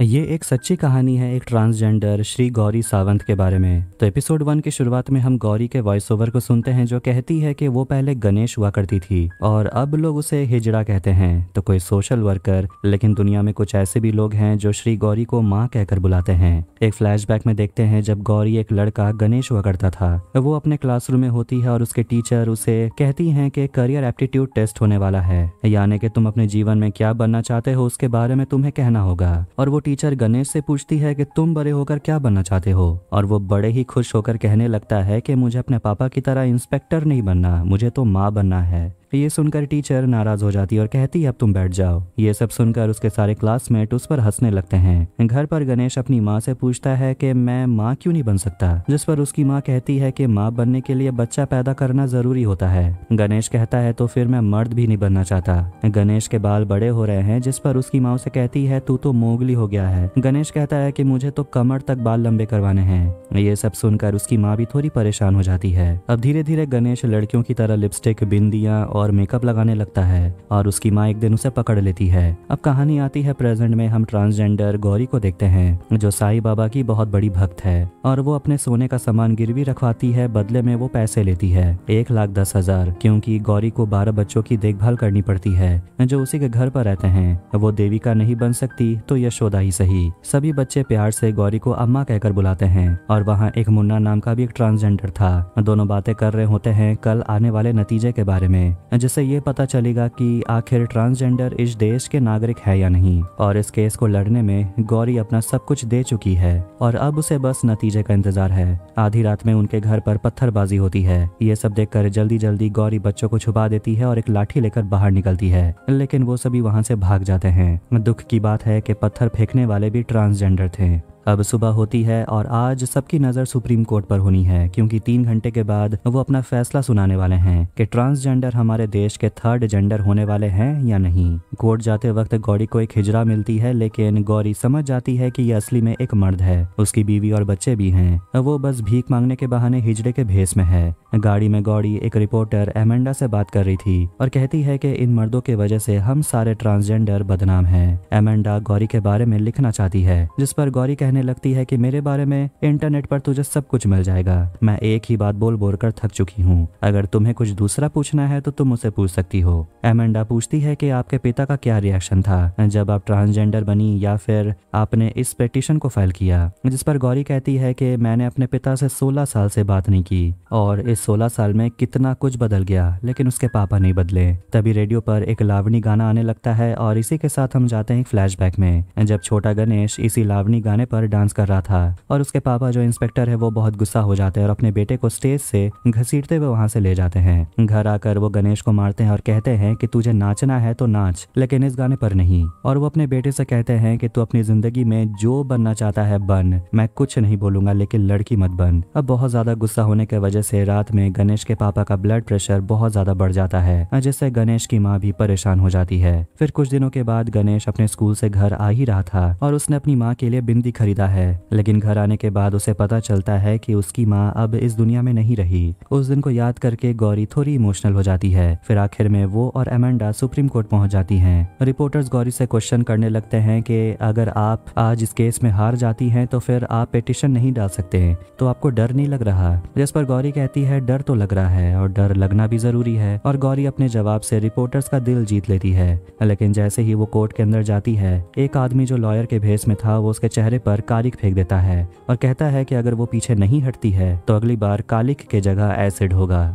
ये एक सच्ची कहानी है एक ट्रांसजेंडर श्री गौरी सावंत के बारे में तो एपिसोड वन की शुरुआत में हम गौरी के वॉइस ओवर को सुनते हैं जो कहती है कि वो पहले गणेश हुआ करती थी और अब लोग उसे हिजड़ा कहते हैं तो कोई सोशल वर्कर लेकिन दुनिया में कुछ ऐसे भी लोग हैं जो श्री गौरी को माँ कहकर बुलाते हैं एक फ्लैश में देखते हैं जब गौरी एक लड़का गणेश हुआ करता था वो अपने क्लासरूम में होती है और उसके टीचर उसे कहती है की करियर एप्टीट्यूड टेस्ट होने वाला है यानी कि तुम अपने जीवन में क्या बनना चाहते हो उसके बारे में तुम्हें कहना होगा और वो टीचर गणेश से पूछती है कि तुम बड़े होकर क्या बनना चाहते हो और वो बड़े ही खुश होकर कहने लगता है कि मुझे अपने पापा की तरह इंस्पेक्टर नहीं बनना मुझे तो माँ बनना है ये सुनकर टीचर नाराज हो जाती और कहती है अब तुम बैठ जाओ ये सब सुनकर उसके सारे क्लासमेट उस पर हंसने लगते हैं घर पर गणेश अपनी माँ से पूछता है कि मैं माँ क्यों नहीं बन सकता जिस पर उसकी माँ कहती है कि माँ बनने के लिए बच्चा पैदा करना जरूरी होता है गणेश कहता है तो फिर मैं मर्द भी नहीं बनना चाहता गणेश के बाल बड़े हो रहे हैं जिस पर उसकी माँ उसे कहती है तू तो मोगली हो गया है गणेश कहता है की मुझे तो कमर तक बाल लंबे करवाने हैं ये सब सुनकर उसकी माँ भी थोड़ी परेशान हो जाती है अब धीरे धीरे गणेश लड़कियों की तरह लिपस्टिक बिंदिया और और मेकअप लगाने लगता है और उसकी माँ एक दिन उसे पकड़ लेती है अब कहानी आती है प्रेजेंट में हम ट्रांसजेंडर गौरी को देखते हैं जो साई बाबा की बहुत बड़ी भक्त है और वो अपने सोने का सामान गिरवी रखवाती है बदले में वो पैसे लेती है एक लाख दस हजार क्योंकि गौरी को बारह बच्चों की देखभाल करनी पड़ती है जो उसी के घर पर रहते हैं वो देविका नहीं बन सकती तो यशोदा ही सही सभी बच्चे प्यार से गौरी को अम्मा कहकर बुलाते हैं और वहाँ एक मुन्ना नाम का भी एक ट्रांसजेंडर था दोनों बातें कर रहे होते हैं कल आने वाले नतीजे के बारे में जिससे ये पता चलेगा कि आखिर ट्रांसजेंडर इस देश के नागरिक है या नहीं और इस केस को लड़ने में गौरी अपना सब कुछ दे चुकी है और अब उसे बस नतीजे का इंतजार है आधी रात में उनके घर पर पत्थरबाजी होती है ये सब देख जल्दी जल्दी गौरी बच्चों को छुपा देती है और एक लाठी लेकर बाहर निकलती है लेकिन वो सभी वहाँ से भाग जाते हैं दुख की बात है की पत्थर फेंकने वाले भी ट्रांसजेंडर थे अब सुबह होती है और आज सबकी नज़र सुप्रीम कोर्ट पर होनी है क्योंकि तीन घंटे के बाद वो अपना फैसला सुनाने वाले हैं कि ट्रांसजेंडर हमारे देश के थर्ड जेंडर होने वाले हैं या नहीं कोर्ट जाते वक्त गौरी को एक हिजरा मिलती है लेकिन गौरी समझ जाती है कि यह असली में एक मर्द है उसकी बीवी और बच्चे भी हैं वो बस भीख मांगने के बहाने हिजड़े के भेस में है गाड़ी में गौरी एक रिपोर्टर एमेंडा से बात कर रही थी और कहती है कि इन मर्दों की वजह से हम सारे ट्रांसजेंडर बदनाम हैं एमेंडा गौरी के बारे में लिखना चाहती है जिस पर गौरी कहने कहने लगती है कि मेरे बारे में इंटरनेट पर तुझे सब कुछ मिल जाएगा मैं एक ही बात बोल बोल कर थक चुकी हूँ अगर तुम्हें कुछ दूसरा पूछना है तो तुम उसे पूछ सकती हो एमेंडा पूछती है कि आपके पिता का क्या रिएक्शन था जब आप ट्रांसजेंडर बनी या फिर आपने इस पेटिशन को फाइल किया जिस पर गौरी कहती है कि मैंने अपने पिता से सोलह साल से बात नहीं की और इस सोलह साल में कितना कुछ बदल गया लेकिन उसके पापा नहीं बदले तभी रेडियो पर एक लावणी गाना आने लगता है और इसी के साथ हम जाते हैं फ्लैश में जब छोटा गणेश इसी लावणी गाने पर पर डांस कर रहा था और उसके पापा जो इंस्पेक्टर है वो बहुत गुस्सा हो जाते हैं और अपने बेटे को स्टेज से घसीटते हुए वहां से ले जाते हैं घर आकर वो गणेश को मारते हैं और कहते हैं कि तुझे नाचना है तो नाच लेकिन इस गाने पर नहीं और वो अपने बेटे से कहते हैं कि तू अपनी जिंदगी में जो बनना चाहता है बन मैं कुछ नहीं बोलूंगा लेकिन लड़की मत बन अब बहुत ज्यादा गुस्सा होने की वजह से रात में गणेश के पापा का ब्लड प्रेशर बहुत ज्यादा बढ़ जाता है जिससे गणेश की माँ भी परेशान हो जाती है फिर कुछ दिनों के बाद गणेश अपने स्कूल से घर आ ही रहा था और उसने अपनी माँ के लिए बिंदी खरीद खरीदा है लेकिन घर आने के बाद उसे पता चलता है कि उसकी माँ अब इस दुनिया में नहीं रही उस दिन को याद करके गौरी थोड़ी इमोशनल हो जाती है फिर आखिर में वो और एमेंडा सुप्रीम कोर्ट पहुंच जाती हैं रिपोर्टर्स गौरी से क्वेश्चन करने लगते हैं कि अगर आप आज इस केस में हार जाती है तो फिर आप पिटिशन नहीं डाल सकते तो आपको डर नहीं लग रहा जिस पर गौरी कहती है डर तो लग रहा है और डर लगना भी जरूरी है और गौरी अपने जवाब से रिपोर्टर्स का दिल जीत लेती है लेकिन जैसे ही वो कोर्ट के अंदर जाती है एक आदमी जो लॉयर के भेस में था वो उसके चेहरे पर कालिक फेंक देता है और कहता है कि अगर वो पीछे नहीं हटती है तो अगली बार कालिक के जगह एसिड होगा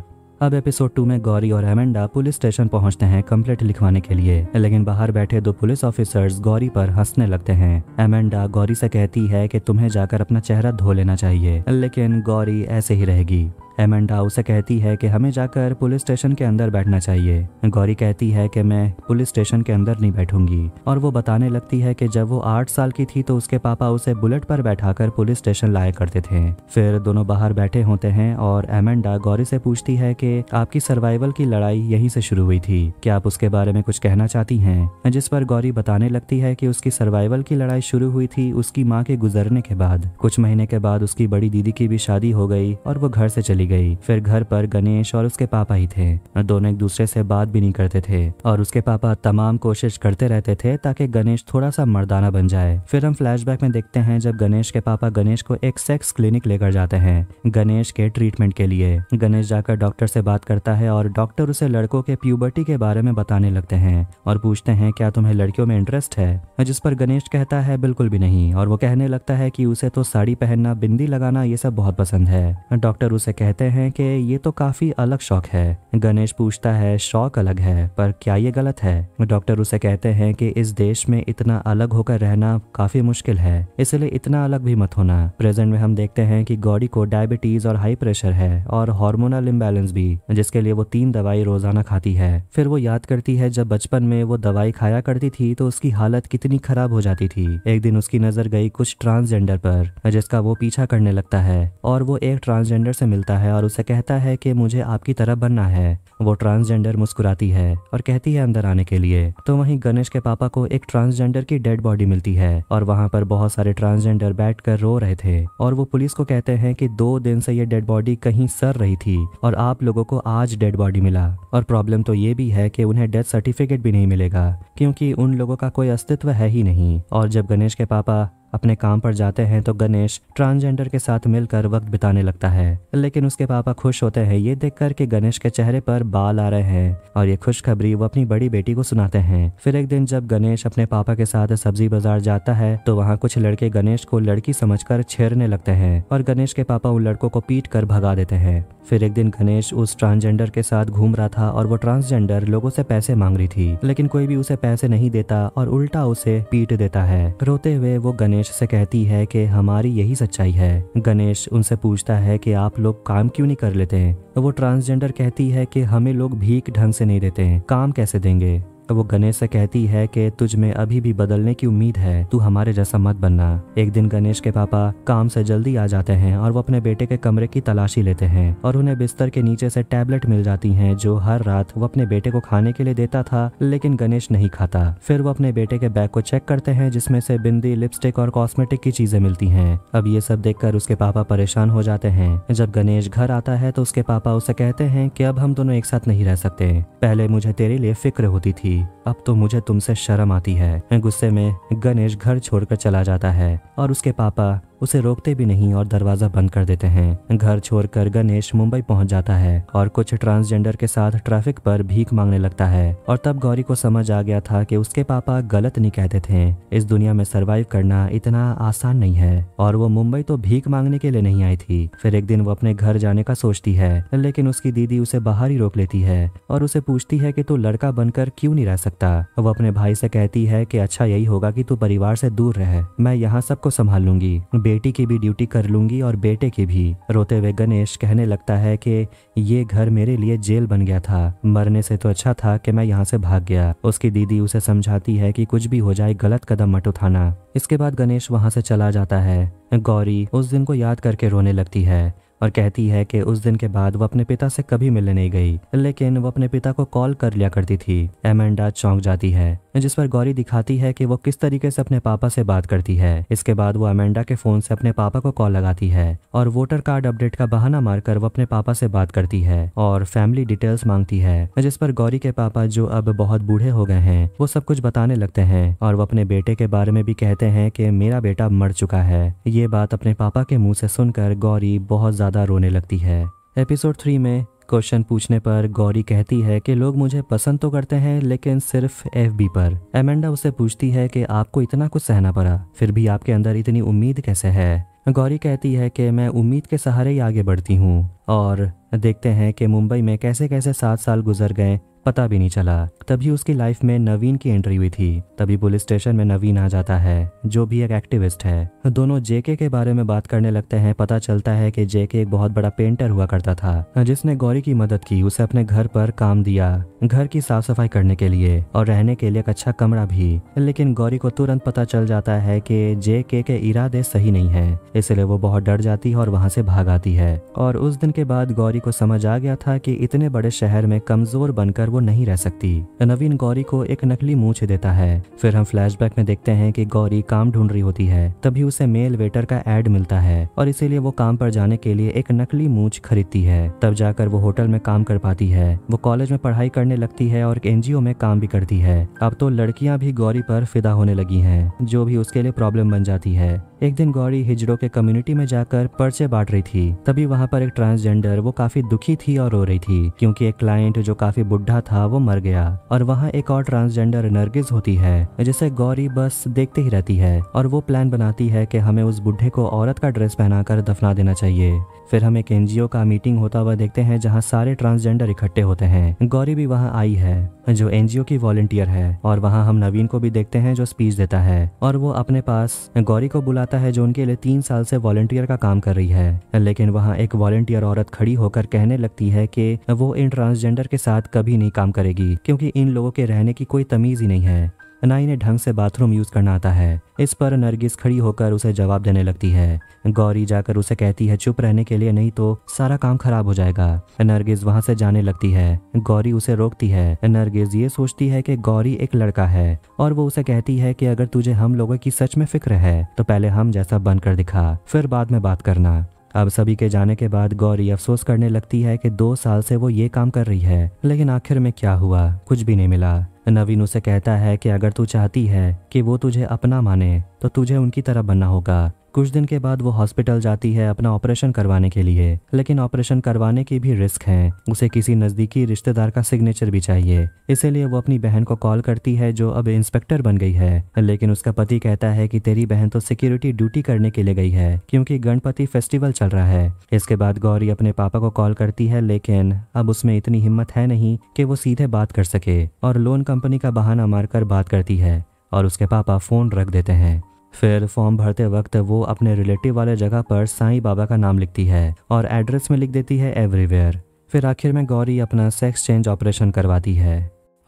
अब एपिसोड टू में गौरी और एमेंडा पुलिस स्टेशन पहुंचते हैं कंप्लेट लिखवाने के लिए लेकिन बाहर बैठे दो पुलिस ऑफिसर्स गौरी पर हंसने लगते हैं एमेंडा गौरी से कहती है कि तुम्हें जाकर अपना चेहरा धो लेना चाहिए लेकिन गौरी ऐसे ही रहेगी एमेंडा उसे कहती है कि हमें जाकर पुलिस स्टेशन के अंदर बैठना चाहिए गौरी कहती है कि मैं पुलिस स्टेशन के अंदर नहीं बैठूंगी और वो बताने लगती है कि जब वो आठ साल की थी तो उसके पापा उसे बुलेट पर बैठाकर पुलिस स्टेशन लाया करते थे फिर दोनों बाहर बैठे होते हैं और एमेंडा गौरी से पूछती है कि आपकी सर्वाइवल की लड़ाई यहीं से शुरू हुई थी क्या आप उसके बारे में कुछ कहना चाहती हैं जिस पर गौरी बताने लगती है कि उसकी सर्वाइवल की लड़ाई शुरू हुई थी उसकी माँ के गुजरने के बाद कुछ महीने के बाद उसकी बड़ी दीदी की भी शादी हो गई और वो घर से चली गई फिर घर पर गणेश और उसके पापा ही थे दोनों एक दूसरे से बात भी नहीं करते थे और उसके पापा तमाम कोशिश करते रहते थे ताकि गणेश थोड़ा सा मर्दाना बन जाए फिर हम फ्लैशबैक में देखते हैं जब गणेश के पापा गणेश को एक सेक्स क्लिनिक लेकर जाते हैं गणेश के ट्रीटमेंट के लिए गणेश जाकर डॉक्टर से बात करता है और डॉक्टर उसे लड़कों के प्यूबर्टी के बारे में बताने लगते हैं और पूछते हैं क्या तुम्हें लड़कियों में इंटरेस्ट है जिस पर गणेश कहता है बिल्कुल भी नहीं और वो कहने लगता है कि उसे तो साड़ी पहनना बिंदी लगाना ये सब बहुत पसंद है डॉक्टर उसे कहते कहते हैं कि ये तो काफी अलग शौक है गणेश पूछता है शौक अलग है पर क्या ये गलत है डॉक्टर उसे कहते हैं कि इस देश में इतना अलग होकर रहना काफी मुश्किल है इसलिए इतना अलग भी मत होना प्रेजेंट में हम देखते हैं कि गौरी को डायबिटीज और हाई प्रेशर है और हार्मोनल इम्बेलेंस भी जिसके लिए वो तीन दवाई रोजाना खाती है फिर वो याद करती है जब बचपन में वो दवाई खाया करती थी तो उसकी हालत कितनी खराब हो जाती थी एक दिन उसकी नजर गई कुछ ट्रांसजेंडर पर जिसका वो पीछा करने लगता है और वो एक ट्रांसजेंडर से मिलता है है और उसे कहता है कि मुझे आपकी तरह बनना है वो ट्रांसजेंडर मुस्कुराती है और कहती है अंदर आने के लिए तो वहीं गणेश के पापा को एक ट्रांसजेंडर की डेड बॉडी मिलती है और वहां पर बहुत सारे ट्रांसजेंडर बैठकर रो रहे थे और वो पुलिस को कहते हैं कि दो दिन से ये डेड बॉडी कहीं सर रही थी और आप लोगों को आज डेड बॉडी मिला और प्रॉब्लम तो ये भी है कि उन्हें डेथ सर्टिफिकेट भी नहीं मिलेगा क्योंकि उन लोगों का कोई अस्तित्व है ही नहीं और जब गणेश के पापा अपने काम पर जाते हैं तो गणेश ट्रांसजेंडर के साथ मिलकर वक्त बिताने लगता है लेकिन उसके पापा खुश होते हैं ये देखकर कि गणेश के चेहरे पर बाल आ रहे हैं और ये खुशखबरी वो अपनी बड़ी बेटी को सुनाते हैं फिर एक दिन जब गणेश अपने पापा के साथ सब्जी बाजार जाता है तो वहाँ कुछ लड़के गणेश को लड़की समझ छेड़ने लगते हैं और गणेश के पापा उन लड़कों को पीट कर भगा देते हैं फिर एक दिन गणेश उस ट्रांसजेंडर के साथ घूम रहा था और वो ट्रांसजेंडर लोगों से पैसे मांग रही थी लेकिन कोई भी उसे पैसे नहीं देता और उल्टा उसे पीट देता है रोते हुए वो गणेश गणेश से कहती है कि हमारी यही सच्चाई है गणेश उनसे पूछता है कि आप लोग काम क्यों नहीं कर लेते वो ट्रांसजेंडर कहती है कि हमें लोग भीख ढंग से नहीं देते काम कैसे देंगे तो वो गणेश से कहती है कि तुझ में अभी भी बदलने की उम्मीद है तू हमारे जैसा मत बनना एक दिन गणेश के पापा काम से जल्दी आ जाते हैं और वो अपने बेटे के कमरे की तलाशी लेते हैं और उन्हें बिस्तर के नीचे से टैबलेट मिल जाती हैं जो हर रात वो अपने बेटे को खाने के लिए देता था लेकिन गणेश नहीं खाता फिर वो अपने बेटे के बैग को चेक करते हैं जिसमें से बिंदी लिपस्टिक और कॉस्मेटिक की चीजें मिलती हैं अब ये सब देख उसके पापा परेशान हो जाते हैं जब गणेश घर आता है तो उसके पापा उसे कहते हैं कि अब हम दोनों एक साथ नहीं रह सकते पहले मुझे तेरे लिए फिक्र होती थी थी अब तो मुझे तुमसे शर्म आती है गुस्से में गणेश घर छोड़कर चला जाता है और उसके पापा उसे रोकते भी नहीं और दरवाजा बंद कर देते हैं घर छोड़कर गणेश मुंबई पहुंच जाता है और कुछ ट्रांसजेंडर के साथ ट्रैफिक पर भीख मांगने लगता है और तब गौरी को समझ आ गया था कि उसके पापा गलत नहीं कहते थे इस दुनिया में सरवाइव करना इतना आसान नहीं है और वो मुंबई तो भीख मांगने के लिए नहीं आई थी फिर एक दिन वो अपने घर जाने का सोचती है लेकिन उसकी दीदी उसे बाहर ही रोक लेती है और उसे पूछती है की तू लड़का बनकर क्यूँ नहीं रह सकता वो अपने भाई से कहती है की अच्छा यही होगा की तू परिवार से दूर रहे मैं यहाँ सबको संभाल लूंगी बेटी की भी ड्यूटी कर लूंगी और बेटे की भी रोते हुए गणेश कहने लगता है कि ये घर मेरे लिए जेल बन गया था मरने से तो अच्छा था कि मैं यहाँ से भाग गया उसकी दीदी उसे समझाती है कि कुछ भी हो जाए गलत कदम मत उठाना इसके बाद गणेश वहाँ से चला जाता है गौरी उस दिन को याद करके रोने लगती है और कहती है कि उस दिन के बाद वो अपने पिता से कभी मिलने नहीं गई लेकिन वो अपने पिता को कॉल कर लिया करती थी एमेंडा चौंक जाती है जिस पर गौरी दिखाती है कि वो किस तरीके से अपने पापा से बात करती है इसके बाद वो अमेंडा के फोन से अपने पापा को कॉल लगाती है और वोटर कार्ड अपडेट का बहाना मारकर वो अपने पापा से बात करती है और फैमिली डिटेल्स मांगती है जिस पर गौरी के पापा जो अब बहुत बूढ़े हो गए हैं वो सब कुछ बताने लगते हैं और वो अपने बेटे के बारे में भी कहते हैं कि मेरा बेटा मर चुका है ये बात अपने पापा के मुंह से सुनकर गौरी बहुत ज्यादा ज़्यादा रोने लगती है एपिसोड थ्री में क्वेश्चन पूछने पर गौरी कहती है कि लोग मुझे पसंद तो करते हैं लेकिन सिर्फ एफ बी पर एमेंडा उसे पूछती है कि आपको इतना कुछ सहना पड़ा फिर भी आपके अंदर इतनी उम्मीद कैसे है गौरी कहती है कि मैं उम्मीद के सहारे ही आगे बढ़ती हूँ और देखते हैं कि मुंबई में कैसे कैसे सात साल गुजर गए पता भी नहीं चला तभी उसकी लाइफ में नवीन की एंट्री हुई थी तभी पुलिस स्टेशन में नवीन आ जाता है जो भी एक एक्टिविस्ट है दोनों जेके के बारे में बात करने लगते हैं पता चलता है कि जेके एक बहुत बड़ा पेंटर हुआ करता था जिसने गौरी की मदद की उसे अपने घर पर काम दिया घर की साफ सफाई करने के लिए और रहने के लिए एक अच्छा कमरा भी लेकिन गौरी को तुरंत पता चल जाता है की जेके के इरादे सही नहीं है इसलिए वो बहुत डर जाती है और वहाँ से भाग आती है और उस दिन के बाद गौरी गौरी को समझ आ गया था कि इतने बड़े शहर में कमजोर बनकर वो नहीं रह सकती नवीन गौरी को एक नकली मूछ देता है फिर हम फ्लैशबैक में देखते हैं कि गौरी काम ढूंढ रही होती है तभी उसे मेल वेटर का एड मिलता है और इसीलिए वो काम पर जाने के लिए एक नकली मूछ खरीदती है तब जाकर वो होटल में काम कर पाती है वो कॉलेज में पढ़ाई करने लगती है और एनजीओ में काम भी करती है अब तो लड़कियां भी गौरी पर फिदा होने लगी हैं जो भी उसके लिए प्रॉब्लम बन जाती है एक दिन गौरी हिजड़ो के कम्युनिटी में जाकर पर्चे बांट रही थी तभी वहाँ पर एक ट्रांसजेंडर वो काफी दुखी थी और रो रही थी क्योंकि एक क्लाइंट जो काफी बुढ़ा था वो मर गया और वहाँ एक और ट्रांसजेंडर नरगिज होती है जिसे गौरी बस देखते ही रहती है और वो प्लान बनाती है कि हमें उस बुढ़े को औरत का ड्रेस पहनाकर दफना देना चाहिए फिर हम एक एनजीओ का मीटिंग होता हुआ देखते हैं जहाँ सारे ट्रांसजेंडर इकट्ठे होते हैं गौरी भी वहाँ आई है जो एनजीओ की वॉलेंटियर है और वहाँ हम नवीन को भी देखते हैं जो स्पीच देता है और वो अपने पास गौरी को बुला आता है जो उनके लिए तीन साल से वॉलेंटियर का काम कर रही है लेकिन वहाँ एक वॉलेंटियर औरत खड़ी होकर कहने लगती है कि वो इन ट्रांसजेंडर के साथ कभी नहीं काम करेगी क्योंकि इन लोगों के रहने की कोई तमीज ही नहीं है ना इन्हें ढंग से बाथरूम यूज़ करना आता है इस पर नरगिस खड़ी होकर उसे जवाब देने लगती है गौरी जाकर उसे कहती है चुप रहने के लिए नहीं तो सारा काम खराब हो जाएगा नरगिस वहां से जाने लगती है गौरी उसे रोकती है नरगिस ये सोचती है कि गौरी एक लड़का है और वो उसे कहती है कि अगर तुझे हम लोगों की सच में फिक्र है तो पहले हम जैसा बनकर दिखा फिर बाद में बात करना अब सभी के जाने के बाद गौरी अफसोस करने लगती है कि दो साल से वो ये काम कर रही है लेकिन आखिर में क्या हुआ कुछ भी नहीं मिला नवीन उसे कहता है कि अगर तू चाहती है कि वो तुझे अपना माने तो तुझे उनकी तरह बनना होगा कुछ दिन के बाद वो हॉस्पिटल जाती है अपना ऑपरेशन करवाने के लिए लेकिन ऑपरेशन करवाने की भी रिस्क है उसे किसी नज़दीकी रिश्तेदार का सिग्नेचर भी चाहिए इसीलिए वो अपनी बहन को कॉल करती है जो अब इंस्पेक्टर बन गई है लेकिन उसका पति कहता है कि तेरी बहन तो सिक्योरिटी ड्यूटी करने के लिए गई है क्योंकि गणपति फेस्टिवल चल रहा है इसके बाद गौरी अपने पापा को कॉल करती है लेकिन अब उसमें इतनी हिम्मत है नहीं कि वो सीधे बात कर सके और लोन कंपनी का बहाना मारकर बात करती है और उसके पापा फोन रख देते हैं फिर फॉर्म भरते वक्त वो अपने रिलेटिव वाले जगह पर साईं बाबा का नाम लिखती है और एड्रेस में लिख देती है एवरीवेयर फिर आखिर में गौरी अपना सेक्स चेंज ऑपरेशन करवाती है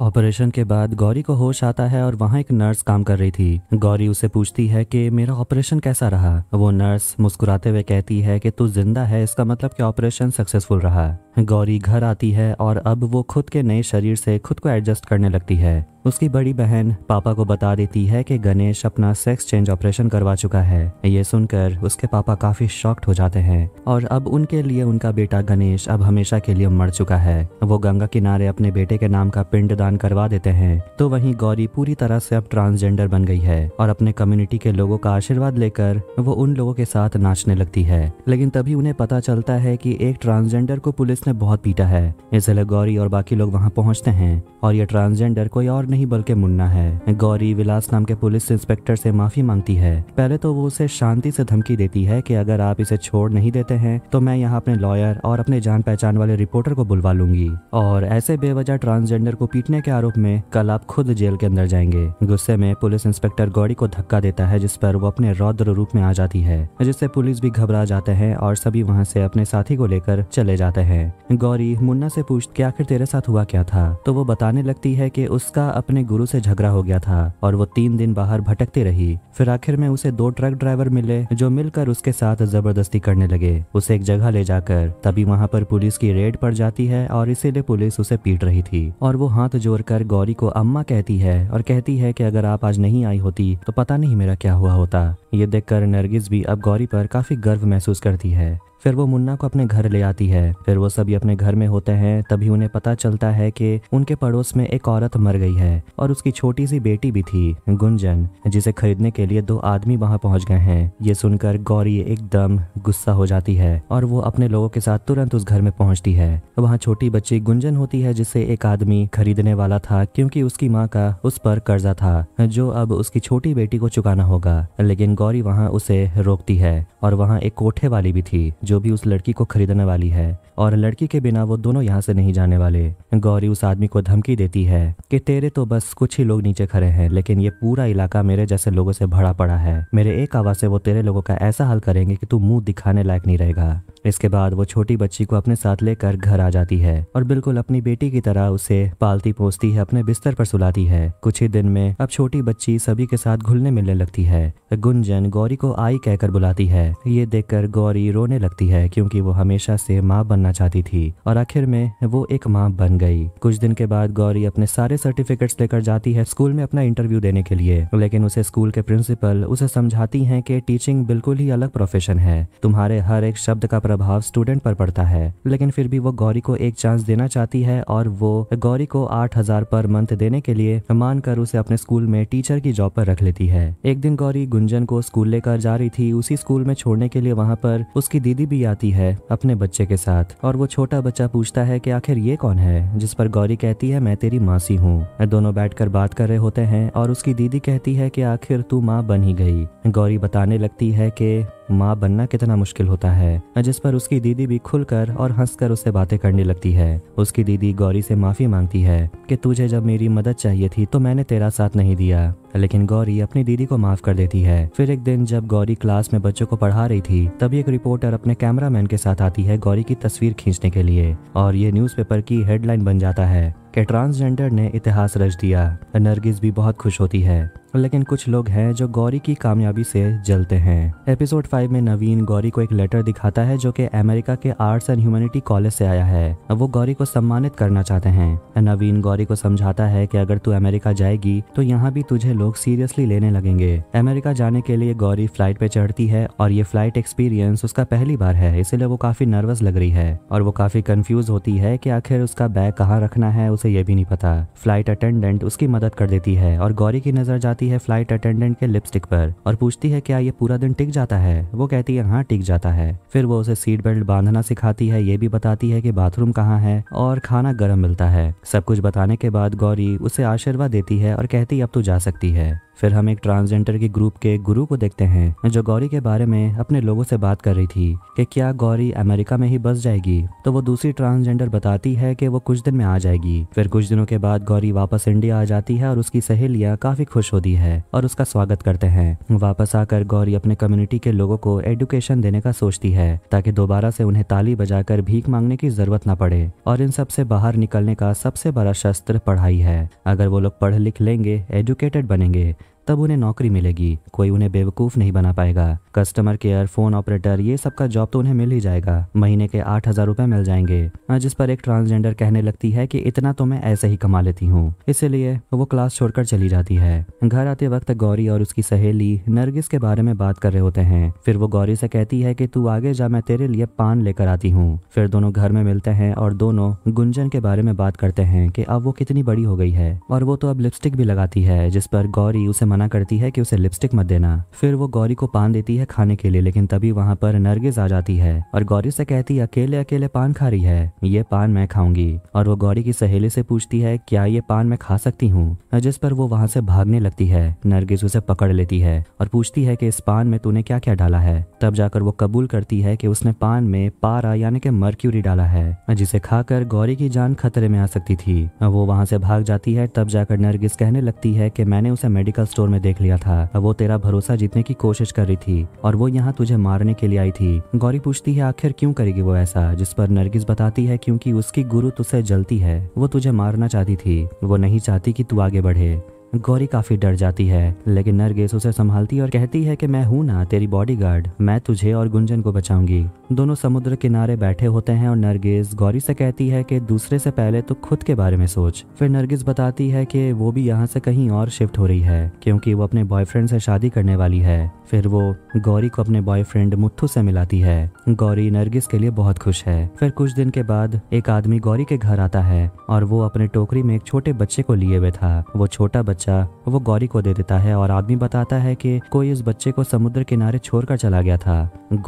ऑपरेशन के बाद गौरी को होश आता है और वहाँ एक नर्स काम कर रही थी गौरी उसे पूछती है कि मेरा ऑपरेशन कैसा रहा वो नर्स मुस्कुराते हुए कहती है कि तू जिंदा है इसका मतलब कि ऑपरेशन सक्सेसफुल रहा गौरी घर आती है और अब वो खुद के नए शरीर से खुद को एडजस्ट करने लगती है उसकी बड़ी बहन पापा को बता देती है कि गणेश अपना सेक्स चेंज ऑपरेशन करवा चुका है ये सुनकर उसके पापा काफी शॉक्ड हो जाते हैं और अब उनके लिए उनका बेटा गणेश अब हमेशा के लिए मर चुका है वो गंगा किनारे अपने बेटे के नाम का पिंड दान करवा देते हैं तो वहीं गौरी पूरी तरह से अब ट्रांसजेंडर बन गई है और अपने कम्युनिटी के लोगों का आशीर्वाद लेकर वो उन लोगों के साथ नाचने लगती है लेकिन तभी उन्हें पता चलता है की एक ट्रांसजेंडर को पुलिस इसने बहुत पीटा है इसलिए गौरी और बाकी लोग वहाँ पहुँचते हैं और यह ट्रांसजेंडर कोई और नहीं बल्कि मुन्ना है गौरी विलास नाम के पुलिस इंस्पेक्टर से माफी मांगती है पहले तो वो उसे शांति से धमकी देती है कि अगर आप इसे छोड़ नहीं देते हैं तो मैं यहाँ अपने लॉयर और अपने जान पहचान वाले रिपोर्टर को बुलवा लूंगी और ऐसे बेवजह ट्रांसजेंडर को पीटने के आरोप में कल आप खुद जेल के अंदर जाएंगे गुस्से में पुलिस इंस्पेक्टर गौरी को धक्का देता है जिस पर वो अपने रौद्र रूप में आ जाती है जिससे पुलिस भी घबरा जाते हैं और सभी वहाँ से अपने साथी को लेकर चले जाते हैं गौरी मुन्ना से पूछती कि आखिर तेरे साथ हुआ क्या था तो वो बताने लगती है कि उसका अपने गुरु से झगड़ा हो गया था और वो तीन दिन बाहर भटकती रही फिर आखिर में उसे दो ट्रक ड्राइवर मिले जो मिलकर उसके साथ जबरदस्ती करने लगे उसे एक जगह ले जाकर तभी वहाँ पर पुलिस की रेड पड़ जाती है और इसीलिए पुलिस उसे पीट रही थी और वो हाथ जोड़कर गौरी को अम्मा कहती है और कहती है की अगर आप आज नहीं आई होती तो पता नहीं मेरा क्या हुआ होता ये देखकर नरगिस भी अब गौरी पर काफी गर्व महसूस करती है फिर वो मुन्ना को अपने घर ले आती है फिर वो सभी अपने घर में होते हैं तभी उन्हें पता चलता है कि उनके पड़ोस में एक औरत मर गई है और उसकी छोटी सी बेटी भी थी गुंजन जिसे खरीदने के लिए दो आदमी वहां पहुंच गए हैं ये सुनकर गौरी एकदम गुस्सा हो जाती है और वो अपने लोगों के साथ तुरंत उस घर में पहुंचती है वहाँ छोटी बच्ची गुंजन होती है जिसे एक आदमी खरीदने वाला था क्योंकि उसकी माँ का उस पर कर्जा था जो अब उसकी छोटी बेटी को चुकाना होगा लेकिन गौरी वहाँ उसे रोकती है और वहाँ एक कोठे वाली भी थी जो भी उस लड़की को खरीदने वाली है और लड़की के बिना वो दोनों यहाँ से नहीं जाने वाले गौरी उस आदमी को धमकी देती है कि तेरे तो बस कुछ ही लोग नीचे खड़े हैं लेकिन ये पूरा इलाका मेरे जैसे लोगों से भरा पड़ा है मेरे एक आवाज से वो तेरे लोगों का ऐसा हाल करेंगे कि तू मुंह दिखाने लायक नहीं रहेगा इसके बाद वो छोटी बच्ची को अपने साथ लेकर घर आ जाती है और बिल्कुल अपनी बेटी की तरह उसे पालती पोसती है अपने बिस्तर पर सुलाती है कुछ ही दिन में अब छोटी बच्ची सभी के साथ घुलने मिलने लगती है गुंजन गौरी को आई कहकर बुलाती है ये देखकर गौरी रोने लगती है क्योंकि वो हमेशा से माँ बनना चाहती थी और आखिर में वो एक माँ बन गई कुछ दिन के बाद गौरी अपने सारे सर्टिफिकेट्स लेकर जाती है स्कूल में अपना इंटरव्यू देने के लिए लेकिन उसे स्कूल के प्रिंसिपल उसे समझाती है की टीचिंग बिल्कुल ही अलग प्रोफेशन है तुम्हारे हर एक शब्द का प्रभाव स्टूडेंट पर पड़ता है लेकिन फिर भी वो गौरी को एक चांस देना चाहती है और वो गौरी को आठ हजार पर मंथ देने के लिए मानकर उसे अपने स्कूल में टीचर की जॉब पर रख लेती है एक दिन गौरी गुंजन को स्कूल लेकर जा रही थी उसी स्कूल में छोड़ने के लिए वहाँ पर उसकी दीदी भी आती है अपने बच्चे के साथ और वो छोटा बच्चा पूछता है की आखिर ये कौन है जिस पर गौरी कहती है मैं तेरी मासी हूँ दोनों बैठ बात कर रहे होते हैं और उसकी दीदी कहती है की आखिर तू माँ बन ही गई गौरी बताने लगती है की माँ बनना कितना मुश्किल होता है जिस पर उसकी दीदी भी खुलकर और हंसकर उससे बातें करने लगती है उसकी दीदी गौरी से माफी मांगती है कि तुझे जब मेरी मदद चाहिए थी तो मैंने तेरा साथ नहीं दिया लेकिन गौरी अपनी दीदी को माफ कर देती है फिर एक दिन जब गौरी क्लास में बच्चों को पढ़ा रही थी तभी एक रिपोर्टर अपने कैमरामैन के साथ आती है गौरी की तस्वीर खींचने के लिए और ये न्यूज़पेपर की हेडलाइन बन जाता है कि ट्रांसजेंडर ने इतिहास रच दिया नरगिस भी बहुत खुश होती है लेकिन कुछ लोग हैं जो गौरी की कामयाबी से जलते हैं एपिसोड फाइव में नवीन गौरी को एक लेटर दिखाता है जो कि अमेरिका के आर्ट्स एंड ह्यूमैनिटी कॉलेज से आया है वो गौरी को सम्मानित करना चाहते हैं नवीन गौरी को समझाता है कि अगर तू अमेरिका जाएगी तो यहाँ भी तुझे लोग सीरियसली लेने लगेंगे अमेरिका जाने के लिए गौरी फ्लाइट पे चढ़ती है और ये फ्लाइट एक्सपीरियंस उसका पहली बार है इसलिए वो काफी नर्वस लग रही है और वो काफी कंफ्यूज होती है कि आखिर उसका बैग कहाँ रखना है उसे ये भी नहीं पता फ्लाइट अटेंडेंट उसकी मदद कर देती है और गौरी की नजर जाती है फ्लाइट अटेंडेंट के लिपस्टिक पर और पूछती है क्या ये पूरा दिन टिक जाता है वो कहती है हाँ टिक जाता है फिर वो उसे सीट बेल्ट बांधना सिखाती है ये भी बताती है कि बाथरूम कहाँ है और खाना गर्म मिलता है सब कुछ बताने के बाद गौरी उसे आशीर्वाद देती है और कहती अब तू जा सकती होती है फिर हम एक ट्रांसजेंडर के ग्रुप के गुरु को देखते हैं जो गौरी के बारे में अपने लोगों से बात कर रही थी कि क्या गौरी अमेरिका में ही बस जाएगी तो वो दूसरी ट्रांसजेंडर बताती है कि वो कुछ दिन में आ जाएगी फिर कुछ दिनों के बाद गौरी वापस इंडिया आ जाती है और उसकी सहेलियां काफी खुश होती है और उसका स्वागत करते हैं वापस आकर गौरी अपने कम्युनिटी के लोगों को एडुकेशन देने का सोचती है ताकि दोबारा से उन्हें ताली बजाकर भीख मांगने की जरूरत न पड़े और इन सबसे बाहर निकलने का सबसे बड़ा शस्त्र पढ़ाई है अगर वो लोग पढ़ लिख लेंगे एजुकेटेड बने बनेंगे तब उन्हें नौकरी मिलेगी कोई उन्हें बेवकूफ़ नहीं बना पाएगा कस्टमर केयर फोन ऑपरेटर ये सब का जॉब तो उन्हें मिल ही जाएगा महीने के आठ हजार रूपए मिल जाएंगे हाँ, जिस पर एक ट्रांसजेंडर कहने लगती है कि इतना तो मैं ऐसे ही कमा लेती हूँ इसलिए वो क्लास छोड़कर चली जाती है घर आते वक्त गौरी और उसकी सहेली नरगिस के बारे में बात कर रहे होते हैं फिर वो गौरी से कहती है की तू आगे जा मैं तेरे लिए पान लेकर आती हूँ फिर दोनों घर में मिलते हैं और दोनों गुंजन के बारे में बात करते हैं की अब वो कितनी बड़ी हो गई है और वो तो अब लिपस्टिक भी लगाती है जिस पर गौरी उसे मना करती है कि उसे लिपस्टिक मत देना फिर वो गौरी को पान देती है खाने के लिए लेकिन तभी वहाँ पर नरगिस आ जाती है और गौरी से कहती है अकेले अकेले पान खा रही है ये पान मैं खाऊंगी और वो गौरी की सहेली से पूछती है क्या ये पान मैं खा सकती हूँ जिस पर वो वहाँ से भागने लगती है नरगिस उसे पकड़ लेती है और पूछती है कि इस पान में तूने क्या क्या डाला है तब जाकर वो कबूल करती है कि उसने पान में पारा यानी कि मर्क्यूरी डाला है जिसे खाकर गौरी की जान खतरे में आ सकती थी वो वहाँ से भाग जाती है तब जाकर नरगिस कहने लगती है की मैंने उसे मेडिकल स्टोर स्टोर में देख लिया था वो तेरा भरोसा जीतने की कोशिश कर रही थी और वो यहाँ तुझे मारने के लिए आई थी गौरी पूछती है आखिर क्यों करेगी वो ऐसा जिस पर नरगिस बताती है क्योंकि उसकी गुरु तुझसे जलती है वो तुझे मारना चाहती थी वो नहीं चाहती कि तू आगे बढ़े गौरी काफी डर जाती है लेकिन नरगेस उसे संभालती और कहती है कि मैं हूं ना तेरी बॉडीगार्ड मैं तुझे और गुंजन को बचाऊंगी दोनों समुद्र किनारे बैठे होते हैं और नरगेस गौरी से कहती है कि दूसरे से पहले तो खुद के बारे में सोच फिर नरगिस बताती है कि वो भी यहाँ से कहीं और शिफ्ट हो रही है क्योंकि वो अपने बॉयफ्रेंड से शादी करने वाली है फिर वो गौरी को अपने बॉयफ्रेंड मुथु से मिलाती है गौरी नरगिस के लिए बहुत खुश है फिर कुछ दिन के बाद एक आदमी गौरी के घर आता है और वो अपने टोकरी में एक छोटे बच्चे को लिए हुए था वो छोटा बच्चा बच्चा वो गौरी को दे देता है और आदमी बताता है कि कोई इस बच्चे को समुद्र किनारे छोड़कर चला गया था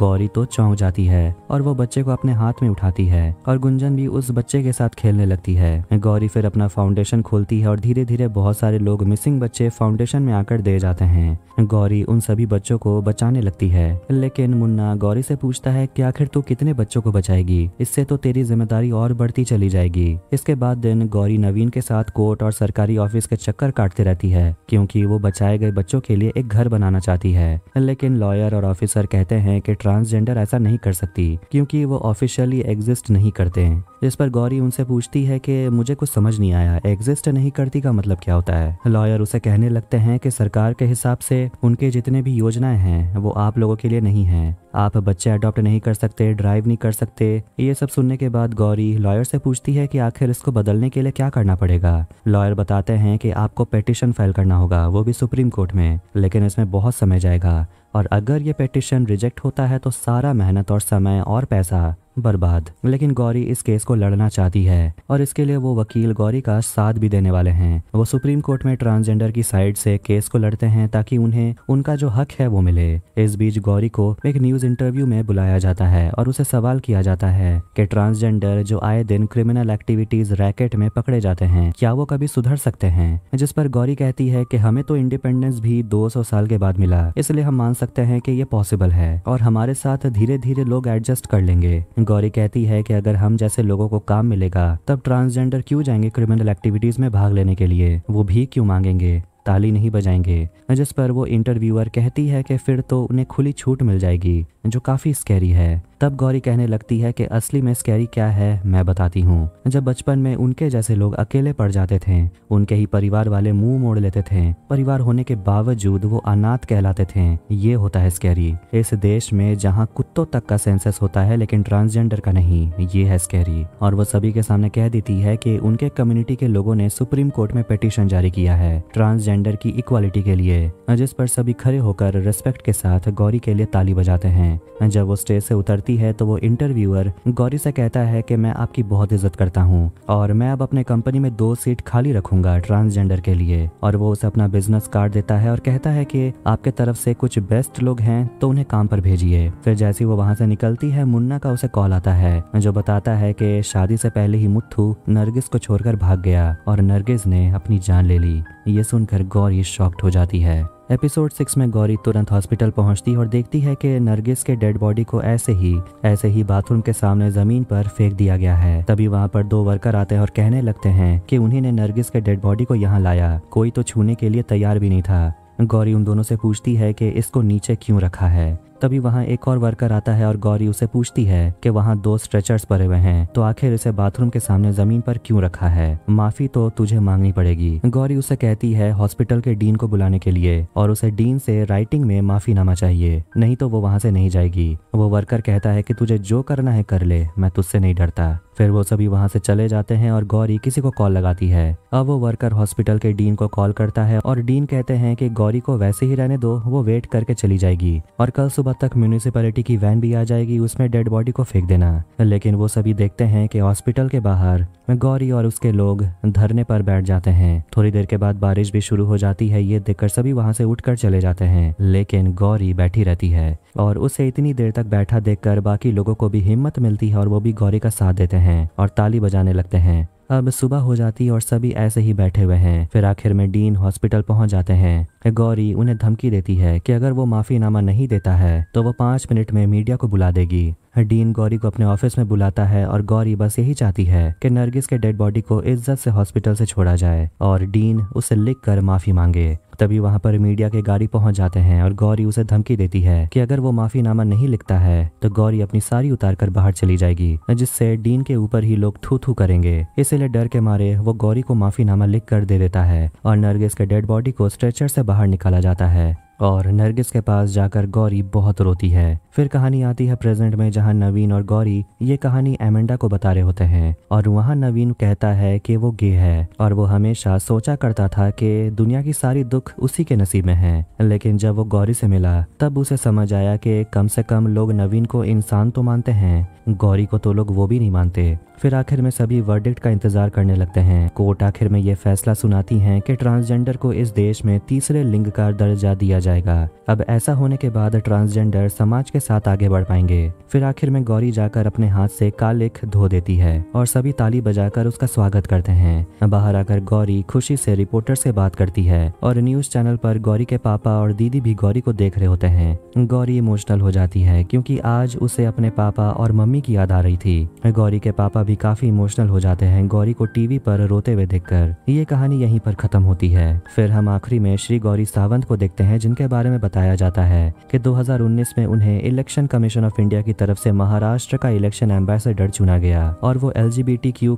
गौरी तो चौंक जाती है और वो बच्चे को अपने हाथ में उठाती है और गुंजन भी उस बच्चे के साथ खेलने लगती है गौरी फिर अपना फाउंडेशन खोलती है और धीरे धीरे बहुत सारे लोग मिसिंग बच्चे फाउंडेशन में आकर दे जाते हैं गौरी उन सभी बच्चों को बचाने लगती है लेकिन मुन्ना गौरी से पूछता है कि आखिर तू कितने बच्चों को बचाएगी इससे तो तेरी जिम्मेदारी और बढ़ती चली जाएगी इसके बाद दिन गौरी नवीन के साथ कोर्ट और सरकारी ऑफिस के चक्कर काटते रहती है क्योंकि वो बचाए गए बच्चों के लिए एक घर बनाना चाहती है लेकिन लॉयर और ऑफिसर कहते हैं कि ट्रांसजेंडर ऐसा नहीं कर सकती क्योंकि वो ऑफिशियली एग्जिस्ट नहीं करते इस पर गौरी उनसे पूछती है कि मुझे कुछ समझ नहीं आया एग्जिस्ट नहीं करती का मतलब क्या होता है लॉयर उसे कहने लगते हैं कि सरकार के हिसाब से उनके जितने भी योजनाएं हैं वो आप लोगों के लिए नहीं है आप बच्चे अडॉप्ट नहीं कर सकते ड्राइव नहीं कर सकते ये सब सुनने के बाद गौरी लॉयर से पूछती है कि आखिर इसको बदलने के लिए क्या करना पड़ेगा लॉयर बताते हैं कि आपको पेटिशन फाइल करना होगा वो भी सुप्रीम कोर्ट में लेकिन इसमें बहुत समय जाएगा और अगर ये पेटिशन रिजेक्ट होता है तो सारा मेहनत और समय और पैसा बर्बाद लेकिन गौरी इस केस को लड़ना चाहती है और इसके लिए वो वकील गौरी का साथ भी देने वाले हैं वो सुप्रीम कोर्ट में ट्रांसजेंडर की साइड से केस को लड़ते हैं ताकि उन्हें उनका जो हक है वो मिले इस बीच गौरी को एक न्यूज इंटरव्यू में बुलाया जाता है और उसे सवाल किया जाता है कि ट्रांसजेंडर जो आए दिन क्रिमिनल एक्टिविटीज रैकेट में पकड़े जाते हैं क्या वो कभी सुधर सकते हैं जिस पर गौरी कहती है कि हमें तो इंडिपेंडेंस भी 200 साल के बाद मिला इसलिए हम मान सकते हैं कि ये पॉसिबल है और हमारे साथ धीरे धीरे लोग एडजस्ट कर लेंगे गौरी कहती है कि अगर हम जैसे लोगों को काम मिलेगा तब ट्रांसजेंडर क्यों जाएंगे क्रिमिनल एक्टिविटीज में भाग लेने के लिए वो भी क्यों मांगेंगे ताली नहीं बजाएंगे जिस पर वो इंटरव्यूअर कहती है कि फिर तो उन्हें खुली छूट मिल जाएगी जो काफी स्कैरी है तब गौरी कहने लगती है कि असली में स्कैरी क्या है मैं बताती हूँ जब बचपन में उनके जैसे लोग अकेले पड़ जाते थे उनके ही परिवार वाले मुंह मोड़ लेते थे परिवार होने के बावजूद वो अनाथ कहलाते थे ये होता है स्कैरी इस देश में जहाँ कुत्तों तक का सेंसस होता है लेकिन ट्रांसजेंडर का नहीं ये है स्कैरी और वो सभी के सामने कह देती है की उनके कम्युनिटी के लोगों ने सुप्रीम कोर्ट में पिटिशन जारी किया है ट्रांसजेंडर की इक्वालिटी के लिए जिस पर सभी खड़े होकर रिस्पेक्ट के साथ गौरी के लिए ताली बजाते हैं जब वो स्टेज से उतर करती है तो वो इंटरव्यूअर गौरी से कहता है कि मैं आपकी बहुत इज्जत करता हूँ और मैं अब अपने कंपनी में दो सीट खाली रखूंगा ट्रांसजेंडर के लिए और वो उसे अपना बिजनेस कार्ड देता है और कहता है कि आपके तरफ से कुछ बेस्ट लोग हैं तो उन्हें काम पर भेजिए फिर जैसे वो वहाँ से निकलती है मुन्ना का उसे कॉल आता है जो बताता है कि शादी से पहले ही मुत्थू नरगिस को छोड़कर भाग गया और नरगिस ने अपनी जान ले ली ये सुनकर गौरी शॉक्ट हो जाती है एपिसोड सिक्स में गौरी तुरंत हॉस्पिटल पहुंचती और देखती है कि नरगिस के डेड बॉडी को ऐसे ही ऐसे ही बाथरूम के सामने जमीन पर फेंक दिया गया है तभी वहां पर दो वर्कर आते हैं और कहने लगते हैं कि उन्हीं ने नरगिस के डेड बॉडी को यहाँ लाया कोई तो छूने के लिए तैयार भी नहीं था गौरी उन दोनों से पूछती है कि इसको नीचे क्यों रखा है तभी वहाँ एक और वर्कर आता है और गौरी उसे पूछती है कि वहाँ दो स्ट्रेचर्स पड़े हुए हैं तो आखिर इसे बाथरूम के सामने जमीन पर क्यों रखा है माफी तो तुझे मांगनी पड़ेगी गौरी उसे कहती है हॉस्पिटल के डीन को बुलाने के लिए और उसे डीन से राइटिंग में नामा चाहिए नहीं तो वो वहाँ से नहीं जाएगी वो वर्कर कहता है की तुझे जो करना है कर ले मैं तुझसे नहीं डरता फिर वो सभी वहाँ से चले जाते हैं और गौरी किसी को कॉल लगाती है अब वो वर्कर हॉस्पिटल के डीन को कॉल करता है और डीन कहते हैं कि गौरी को वैसे ही रहने दो वो वेट करके चली जाएगी और कल सुबह तक म्यूनिसिपैलिटी की वैन भी आ जाएगी उसमें डेड बॉडी को फेंक देना लेकिन वो सभी देखते हैं कि हॉस्पिटल के बाहर गौरी और उसके लोग धरने पर बैठ जाते हैं थोड़ी देर के बाद बारिश भी शुरू हो जाती है ये देखकर सभी वहां से उठकर चले जाते हैं लेकिन गौरी बैठी रहती है और उसे इतनी देर तक बैठा देखकर बाकी लोगों को भी हिम्मत मिलती है और वो भी गौरी का साथ देते हैं और ताली बजाने लगते हैं अब सुबह हो जाती और सभी ऐसे ही बैठे हुए हैं फिर आखिर में डीन हॉस्पिटल पहुंच जाते हैं गौरी उन्हें धमकी देती है कि अगर वो माफीनामा नहीं देता है तो वो पाँच मिनट में मीडिया को बुला देगी डीन गौरी को अपने ऑफिस में बुलाता है और गौरी बस यही चाहती है कि नरगिस के डेड बॉडी को इज्जत से हॉस्पिटल से छोड़ा जाए और डीन उसे लिख कर माफी मांगे तभी वहां पर मीडिया के गाड़ी पहुंच जाते हैं और गौरी उसे धमकी देती है कि अगर वो माफीनामा नहीं लिखता है तो गौरी अपनी सारी उतार कर बाहर चली जाएगी जिससे डीन के ऊपर ही लोग थू थू करेंगे इसीलिए डर के मारे वो गौरी को माफीनामा लिख कर दे देता है और नरगिस के डेड बॉडी को स्ट्रेचर से बाहर निकाला जाता है और नरगिस के पास जाकर गौरी बहुत रोती है फिर कहानी आती है प्रेजेंट में जहां नवीन और गौरी ये कहानी एमेंडा को बता रहे होते हैं और वहां नवीन कहता है कि वो गे है और वो हमेशा सोचा करता था कि दुनिया की सारी दुख उसी के नसीब में है लेकिन जब वो गौरी से मिला तब उसे समझ आया कि कम से कम लोग नवीन को इंसान तो मानते हैं गौरी को तो लोग वो भी नहीं मानते फिर आखिर में सभी वर्डिक्ट का इंतजार करने लगते हैं कोर्ट आखिर में ये फैसला सुनाती है कि ट्रांसजेंडर को इस देश में तीसरे लिंग का दर्जा दिया जाएगा अब ऐसा होने के बाद ट्रांसजेंडर समाज के साथ आगे बढ़ पाएंगे फिर आखिर में गौरी जाकर अपने हाथ से कालिख धो देती है और सभी ताली बजाकर उसका स्वागत करते हैं बाहर आकर गौरी खुशी से रिपोर्टर से बात करती है और न्यूज चैनल पर गौरी के पापा और दीदी भी गौरी को देख रहे होते हैं गौरी इमोशनल हो जाती है क्योंकि आज उसे अपने पापा और मम्मी की याद आ रही थी गौरी के पापा भी काफी इमोशनल हो जाते हैं गौरी को टीवी पर रोते हुए देखकर ये कहानी यहीं पर खत्म होती है फिर हम आखिरी में श्री गौरी सावंत को देखते हैं जिनके बारे में बताया जाता है कि 2019 में उन्हें इलेक्शन कमीशन ऑफ इंडिया की तरफ से महाराष्ट्र का इलेक्शन एम्बेसडर चुना गया और वो एल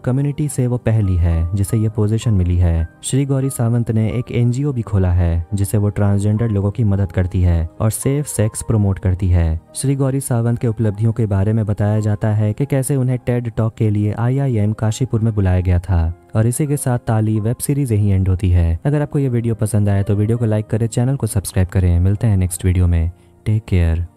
कम्युनिटी से वो पहली है जिसे ये पोजिशन मिली है श्री गौरी सावंत ने एक ओ भी खोला है जिसे वो ट्रांसजेंडर लोगों की मदद करती है और सेफ सेक्स प्रमोट करती है श्री गौरी सावंत के उपलब्धियों के बारे में बताया जाता है की कैसे उन्हें टेड टॉक के लिए आईआईएम काशीपुर में बुलाया गया था और इसी के साथ ताली वेब सीरीज यही एंड होती है अगर आपको ये वीडियो पसंद आए तो वीडियो को लाइक करें चैनल को सब्सक्राइब करें मिलते हैं नेक्स्ट वीडियो में टेक केयर